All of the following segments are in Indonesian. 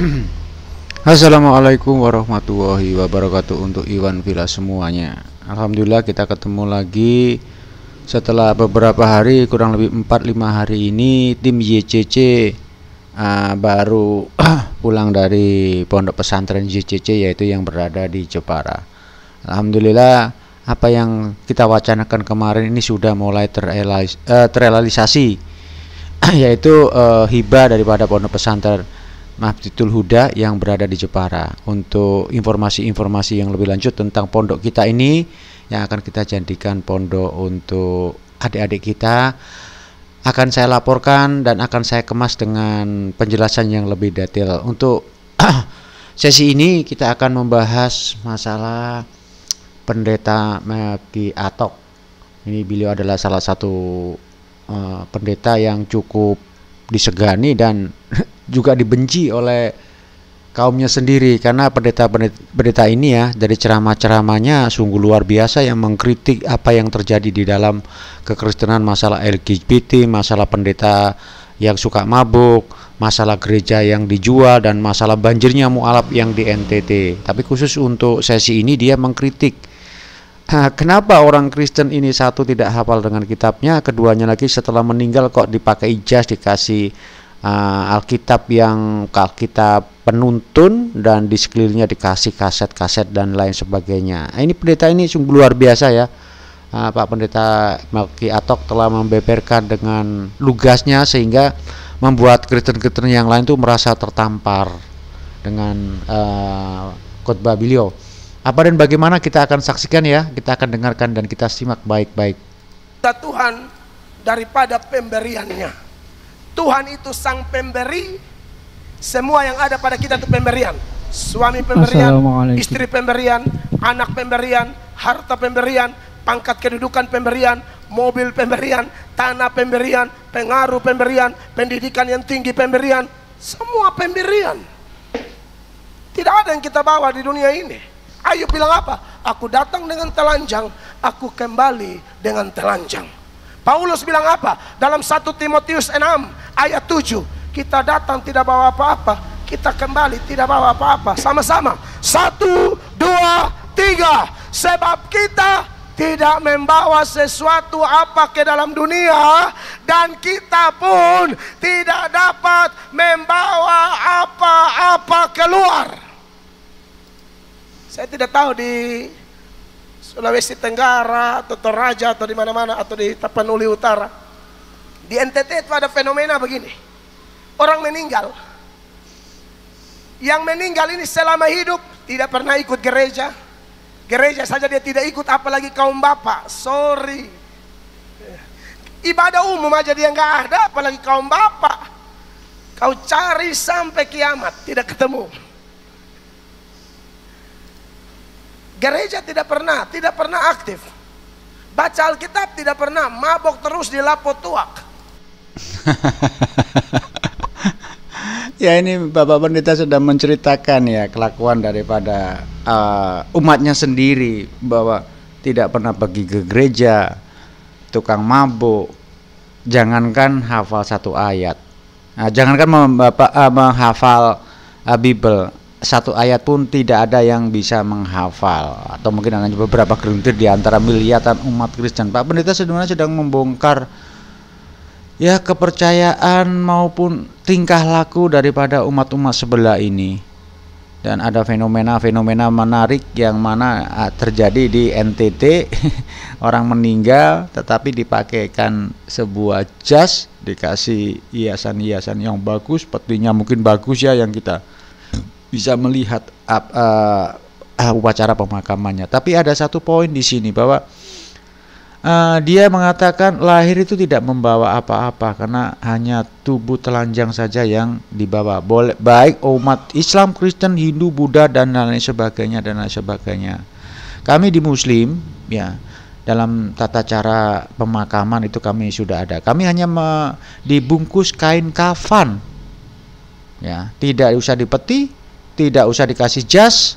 Assalamualaikum warahmatullahi wabarakatuh untuk Iwan Villa semuanya Alhamdulillah kita ketemu lagi setelah beberapa hari kurang lebih 4-5 hari ini tim YCC uh, ah, baru pulang dari pondok pesantren YCC yaitu yang berada di Jepara Alhamdulillah apa yang kita wacanakan kemarin ini sudah mulai eh, terrealisasi uh, yaitu uh, hibah daripada pondok pesantren Masjidul Huda yang berada di Jepara. Untuk informasi-informasi yang lebih lanjut tentang pondok kita ini yang akan kita jadikan pondok untuk adik-adik kita akan saya laporkan dan akan saya kemas dengan penjelasan yang lebih detail. Untuk sesi ini kita akan membahas masalah pendeta Melki Atok. Ini beliau adalah salah satu uh, pendeta yang cukup disegani dan juga dibenci oleh kaumnya sendiri karena pendeta-pendeta ini ya dari ceramah-ceramahnya sungguh luar biasa yang mengkritik apa yang terjadi di dalam kekristenan masalah LGBT, masalah pendeta yang suka mabuk, masalah gereja yang dijual dan masalah banjirnya mualaf yang di NTT. Tapi khusus untuk sesi ini dia mengkritik ah, Kenapa orang Kristen ini satu tidak hafal dengan kitabnya, keduanya lagi setelah meninggal kok dipakai jas dikasih uh, Alkitab yang Alkitab penuntun dan di sekelilingnya dikasih kaset-kaset dan lain sebagainya. Ah, ini pendeta ini sungguh luar biasa ya. Uh, Pak Pendeta Melki Atok telah membeberkan dengan lugasnya sehingga membuat kristen-kristen yang lain itu merasa tertampar dengan uh, khotbah beliau. Apa dan bagaimana kita akan saksikan ya, kita akan dengarkan dan kita simak baik-baik. Tuhan daripada pemberiannya Tuhan itu sang pemberi, semua yang ada pada kita itu pemberian. Suami pemberian, istri pemberian, anak pemberian, harta pemberian, pangkat kedudukan pemberian, mobil pemberian, tanah pemberian, pengaruh pemberian, pendidikan yang tinggi pemberian, semua pemberian. Tidak ada yang kita bawa di dunia ini. Ayo bilang apa? Aku datang dengan telanjang, aku kembali dengan telanjang. Paulus bilang apa? Dalam 1 Timotius 6 ayat 7, kita datang tidak bawa apa-apa, kita kembali tidak bawa apa-apa. Sama-sama. Satu, dua, tiga. Sebab kita tidak membawa sesuatu apa ke dalam dunia dan kita pun tidak dapat membawa apa-apa keluar. Saya tidak tahu di Sulawesi Tenggara atau Toraja atau di mana-mana atau di Tapanuli Utara. Di NTT itu ada fenomena begini. Orang meninggal. Yang meninggal ini selama hidup tidak pernah ikut gereja. Gereja saja dia tidak ikut apalagi kaum bapak. Sorry. Ibadah umum aja dia nggak ada apalagi kaum bapak. Kau cari sampai kiamat tidak ketemu. Gereja tidak pernah, tidak pernah aktif. Baca Alkitab tidak pernah, mabok terus di lapo tuak. ya ini Bapak Pendeta sudah menceritakan ya kelakuan daripada uh, umatnya sendiri bahwa tidak pernah pergi ke gereja, tukang mabuk, jangankan hafal satu ayat, nah, jangankan Bapak uh, eh, menghafal uh, Bible, satu ayat pun tidak ada yang bisa menghafal atau mungkin hanya beberapa gerintir di antara miliatan umat Kristen. Pak Pendeta sebenarnya sedang membongkar ya kepercayaan maupun tingkah laku daripada umat-umat sebelah ini. Dan ada fenomena-fenomena menarik yang mana ah, terjadi di NTT orang meninggal tetapi dipakaikan sebuah jas dikasih hiasan-hiasan yang bagus, sepertinya mungkin bagus ya yang kita bisa melihat uh, uh, upacara pemakamannya. Tapi ada satu poin di sini bahwa uh, dia mengatakan lahir itu tidak membawa apa-apa karena hanya tubuh telanjang saja yang dibawa. Boleh baik umat Islam, Kristen, Hindu, Buddha dan lain sebagainya dan lain sebagainya. Kami di Muslim ya dalam tata cara pemakaman itu kami sudah ada. Kami hanya me, dibungkus kain kafan. Ya, tidak usah dipeti, tidak usah dikasih jas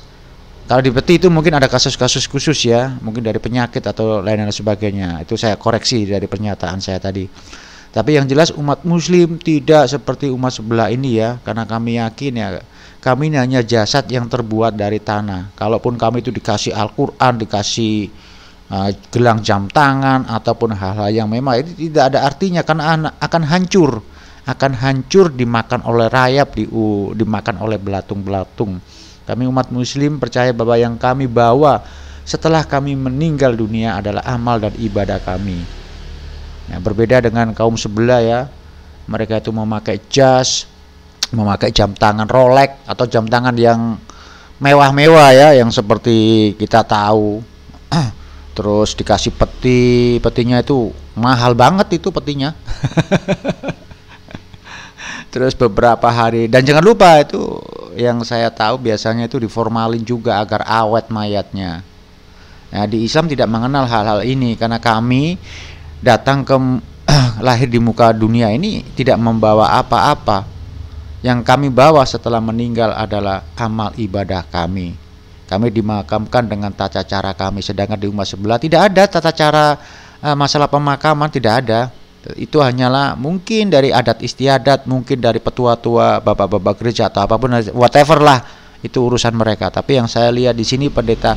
kalau di peti itu mungkin ada kasus-kasus khusus ya mungkin dari penyakit atau lain-lain sebagainya itu saya koreksi dari pernyataan saya tadi tapi yang jelas umat muslim tidak seperti umat sebelah ini ya karena kami yakin ya kami ini hanya jasad yang terbuat dari tanah kalaupun kami itu dikasih Al-Quran dikasih uh, gelang jam tangan ataupun hal-hal yang memang itu tidak ada artinya karena akan hancur akan hancur dimakan oleh rayap, di, dimakan oleh belatung-belatung. Kami umat muslim percaya bahwa yang kami bawa setelah kami meninggal dunia adalah amal dan ibadah kami. Nah, berbeda dengan kaum sebelah ya. Mereka itu memakai jas, memakai jam tangan Rolex atau jam tangan yang mewah-mewah ya yang seperti kita tahu. Terus dikasih peti, petinya itu mahal banget itu petinya. terus beberapa hari dan jangan lupa itu yang saya tahu biasanya itu diformalin juga agar awet mayatnya nah, di Islam tidak mengenal hal-hal ini karena kami datang ke lahir di muka dunia ini tidak membawa apa-apa yang kami bawa setelah meninggal adalah amal ibadah kami kami dimakamkan dengan tata cara kami sedangkan di umat sebelah tidak ada tata cara eh, masalah pemakaman tidak ada itu hanyalah mungkin dari adat istiadat, mungkin dari petua-tua, bapak-bapak gereja atau apapun whatever lah itu urusan mereka. Tapi yang saya lihat di sini pendeta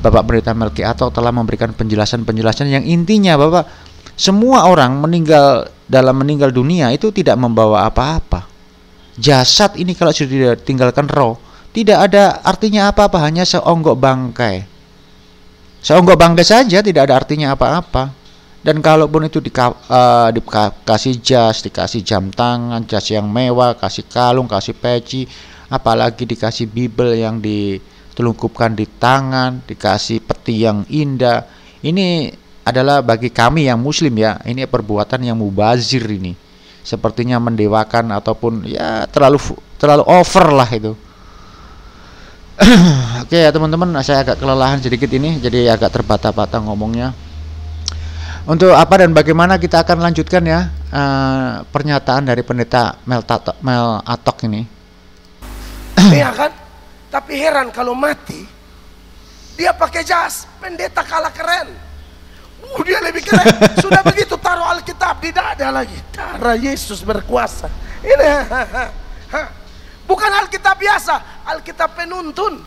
Bapak Pendeta Melki atau telah memberikan penjelasan-penjelasan yang intinya Bapak semua orang meninggal dalam meninggal dunia itu tidak membawa apa-apa. Jasad ini kalau sudah ditinggalkan roh tidak ada artinya apa-apa hanya seonggok bangkai. Seonggok bangkai saja tidak ada artinya apa-apa dan kalaupun itu di, uh, eh, dikasih jas, dikasih jam tangan, jas yang mewah, kasih kalung, kasih peci, apalagi dikasih bibel yang ditelungkupkan di tangan, dikasih peti yang indah. Ini adalah bagi kami yang muslim ya, ini perbuatan yang mubazir ini. Sepertinya mendewakan ataupun ya terlalu terlalu over lah itu. Oke ya teman-teman, saya agak kelelahan sedikit ini, jadi agak terbata-bata ngomongnya untuk apa dan bagaimana kita akan lanjutkan ya uh, pernyataan dari pendeta Mel, Tato, Mel Atok ini. Iya kan? Tapi heran kalau mati dia pakai jas pendeta kalah keren. Uh, dia lebih keren. Sudah begitu taruh Alkitab tidak ada lagi. Darah Yesus berkuasa. Ini bukan Alkitab biasa, Alkitab penuntun.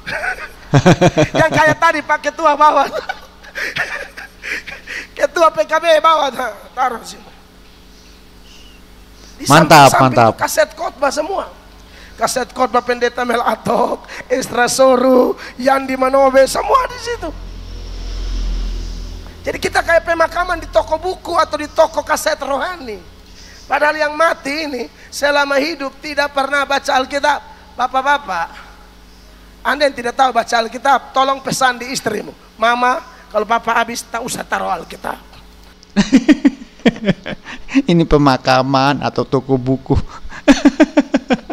Yang kayak tadi pakai tua bawah ketua PKB bawa taruh sini. Di mantap, samping, mantap. Itu kaset khotbah semua. Kaset khotbah pendeta Mel Atok, Estra Soru, Yandi Manobe, semua di situ. Jadi kita kayak pemakaman di toko buku atau di toko kaset rohani. Padahal yang mati ini selama hidup tidak pernah baca Alkitab. Bapak-bapak, Anda yang tidak tahu baca Alkitab, tolong pesan di istrimu. Mama, kalau papa habis tak usah taruh Alkitab. Ini pemakaman atau toko buku.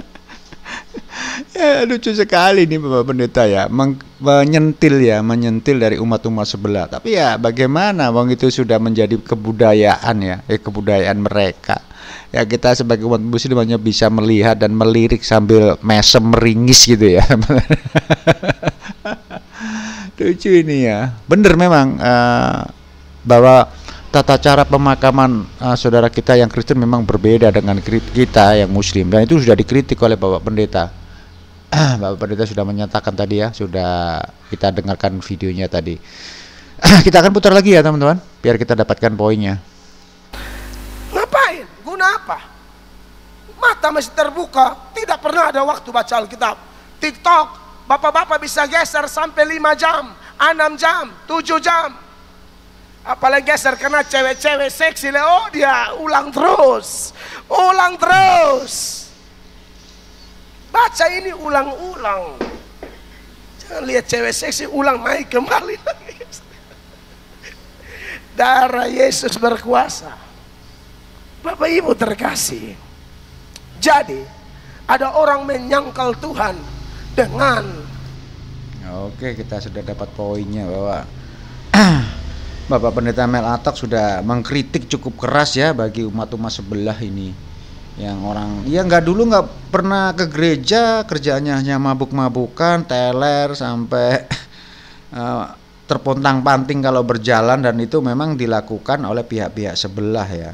ya, lucu sekali ini Bapak Pendeta ya, Meng menyentil ya, menyentil dari umat-umat sebelah. Tapi ya bagaimana wong itu sudah menjadi kebudayaan ya, eh, kebudayaan mereka. Ya kita sebagai umat muslim hanya bisa melihat dan melirik sambil mesem meringis gitu ya. lucu ini ya bener memang uh, bahwa tata cara pemakaman uh, saudara kita yang Kristen memang berbeda dengan kita yang Muslim dan itu sudah dikritik oleh Bapak Pendeta Bapak Pendeta sudah menyatakan tadi ya sudah kita dengarkan videonya tadi kita akan putar lagi ya teman-teman biar kita dapatkan poinnya ngapain guna apa mata masih terbuka tidak pernah ada waktu baca Alkitab TikTok Bapak-bapak bisa geser sampai 5 jam, 6 jam, 7 jam. Apalagi geser karena cewek-cewek seksi, oh dia ulang terus, ulang terus. Baca ini ulang-ulang. Jangan lihat cewek seksi, ulang naik kembali lagi. Darah Yesus berkuasa. Bapak Ibu terkasih. Jadi, ada orang menyangkal Tuhan dengan Oke, kita sudah dapat poinnya bahwa Bapak Pendeta Mel Atok sudah mengkritik cukup keras ya bagi umat-umat sebelah ini yang orang ya nggak dulu nggak pernah ke gereja kerjanya hanya mabuk-mabukan teler sampai uh, terpontang-panting kalau berjalan dan itu memang dilakukan oleh pihak-pihak sebelah ya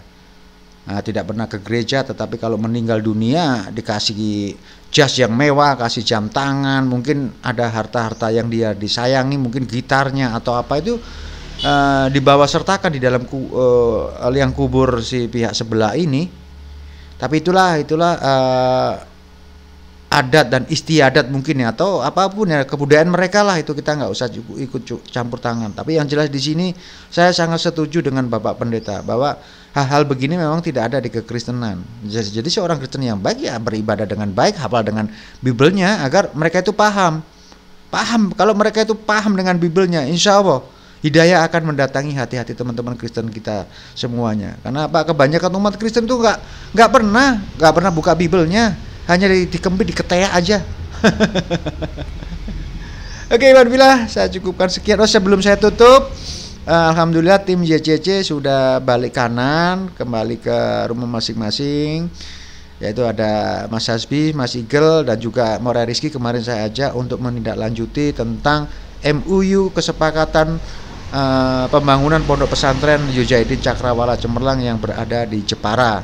Nah, tidak pernah ke gereja, tetapi kalau meninggal dunia dikasih jas yang mewah, kasih jam tangan, mungkin ada harta-harta yang dia disayangi, mungkin gitarnya atau apa itu uh, dibawa sertakan di dalam ku, uh, eh, yang kubur si pihak sebelah ini. Tapi itulah itulah uh, adat dan istiadat mungkin ya atau apapun ya kebudayaan mereka lah itu kita nggak usah ikut campur tangan. Tapi yang jelas di sini saya sangat setuju dengan Bapak Pendeta bahwa hal-hal begini memang tidak ada di kekristenan. Jadi, seorang Kristen yang baik ya beribadah dengan baik, hafal dengan Bibelnya agar mereka itu paham. Paham, kalau mereka itu paham dengan Bibelnya, insya Allah hidayah akan mendatangi hati-hati teman-teman Kristen kita semuanya. Karena apa? Kebanyakan umat Kristen tuh nggak nggak pernah nggak pernah buka Bibelnya, hanya di, di ketea aja. Oke, okay, Bila saya cukupkan sekian. Oh, sebelum saya tutup, Alhamdulillah tim JCC sudah balik kanan kembali ke rumah masing-masing yaitu ada Mas Hasbi, Mas Igel dan juga Mora Rizky kemarin saya ajak untuk menindaklanjuti tentang MUU kesepakatan uh, pembangunan pondok pesantren Yujaidin Cakrawala Cemerlang yang berada di Jepara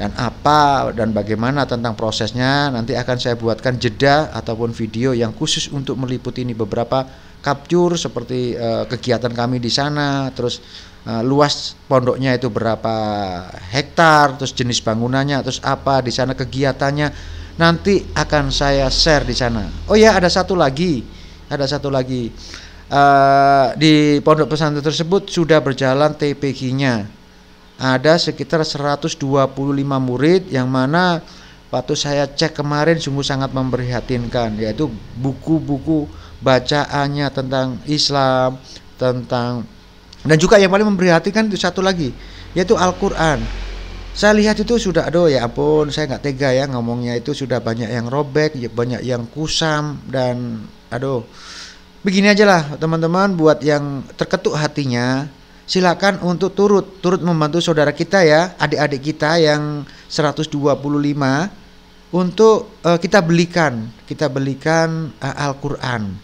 dan apa dan bagaimana tentang prosesnya nanti akan saya buatkan jeda ataupun video yang khusus untuk meliputi ini beberapa Capture seperti uh, kegiatan kami di sana terus uh, luas pondoknya itu berapa hektar terus jenis bangunannya terus apa di sana kegiatannya nanti akan saya share di sana oh ya ada satu lagi ada satu lagi uh, di pondok pesantren tersebut sudah berjalan TPG-nya ada sekitar 125 murid yang mana waktu saya cek kemarin sungguh sangat memprihatinkan yaitu buku-buku bacaannya tentang Islam, tentang dan juga yang paling memprihatinkan itu satu lagi yaitu Al-Qur'an. Saya lihat itu sudah aduh ya ampun, saya nggak tega ya ngomongnya itu sudah banyak yang robek, ya banyak yang kusam dan aduh. Begini aja lah teman-teman buat yang terketuk hatinya silakan untuk turut turut membantu saudara kita ya, adik-adik kita yang 125 untuk uh, kita belikan, kita belikan uh, Al-Qur'an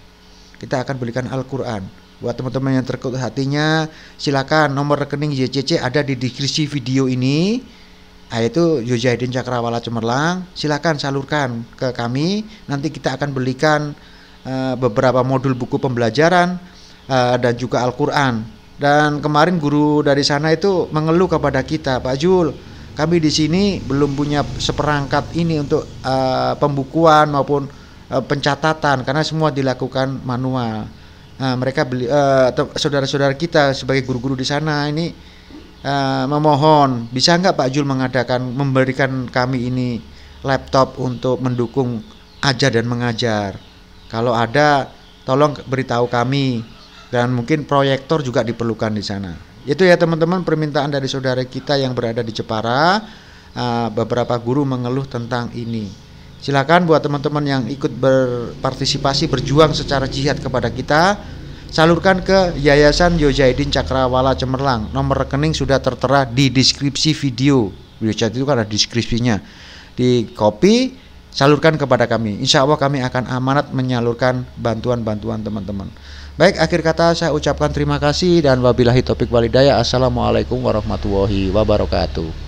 kita akan belikan Al-Quran buat teman-teman yang terkut hatinya silakan nomor rekening JCC ada di deskripsi video ini ah, yaitu Yujahidin Cakrawala Cemerlang silakan salurkan ke kami nanti kita akan belikan uh, beberapa modul buku pembelajaran uh, dan juga Al-Qur'an dan kemarin guru dari sana itu mengeluh kepada kita Pak Jul kami di sini belum punya seperangkat ini untuk uh, pembukuan maupun Eh, pencatatan karena semua dilakukan manual. Nah, mereka beli saudara eh, saudara-saudara kita sebagai guru-guru di sana ini uh, memohon bisa nggak Pak Jul mengadakan memberikan kami ini laptop untuk mendukung ajar dan mengajar. Kalau ada tolong beritahu kami dan mungkin proyektor juga diperlukan di sana. Itu ya teman-teman permintaan dari saudara kita yang berada di Jepara. Uh, beberapa guru mengeluh tentang ini. Silakan buat teman-teman yang ikut berpartisipasi berjuang secara jihad kepada kita, salurkan ke Yayasan Yojaidin Cakrawala Cemerlang. Nomor rekening sudah tertera di deskripsi video. Video chat itu kan ada deskripsinya. Di copy, salurkan kepada kami. Insya Allah kami akan amanat menyalurkan bantuan-bantuan teman-teman. Baik, akhir kata saya ucapkan terima kasih dan wabillahi topik walidaya. Assalamualaikum warahmatullahi wabarakatuh.